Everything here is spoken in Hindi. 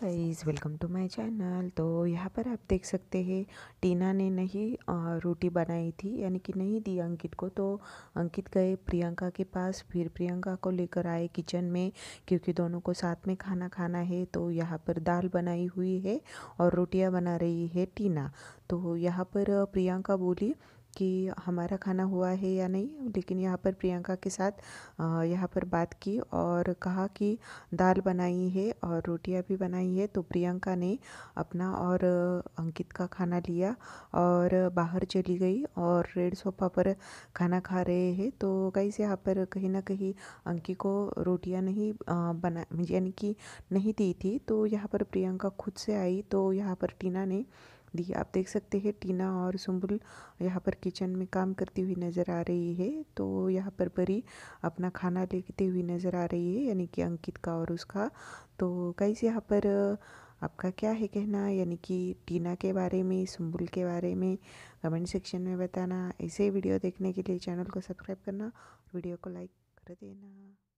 guys welcome to my channel तो यहाँ पर आप देख सकते हैं टीना ने नहीं रोटी बनाई थी यानी कि नहीं दी अंकित को तो अंकित गए प्रियंका के पास फिर प्रियंका को लेकर आए किचन में क्योंकि दोनों को साथ में खाना खाना है तो यहाँ पर दाल बनाई हुई है और रोटियाँ बना रही है टीना तो यहाँ पर प्रियंका बोली कि हमारा खाना हुआ है या नहीं लेकिन यहाँ पर प्रियंका के साथ यहाँ पर बात की और कहा कि दाल बनाई है और रोटियाँ भी बनाई है तो प्रियंका ने अपना और अंकित का खाना लिया और बाहर चली गई और रेड सोफा पर खाना खा रहे हैं तो कहीं से यहाँ पर कहीं ना कहीं अंकित को रोटियाँ नहीं बना यानी कि नहीं दी थी तो यहाँ पर प्रियंका खुद से आई तो यहाँ पर टीना ने दी आप देख सकते हैं टीना और सुम्बुल यहाँ पर किचन में काम करती हुई नज़र आ रही है तो यहाँ पर परी अपना खाना लेते हुई नज़र आ रही है यानी कि अंकित का और उसका तो से यहाँ पर आपका क्या है कहना यानी कि टीना के बारे में सुम्बुल के बारे में कमेंट सेक्शन में बताना ऐसे वीडियो देखने के लिए चैनल को सब्सक्राइब करना वीडियो को लाइक कर देना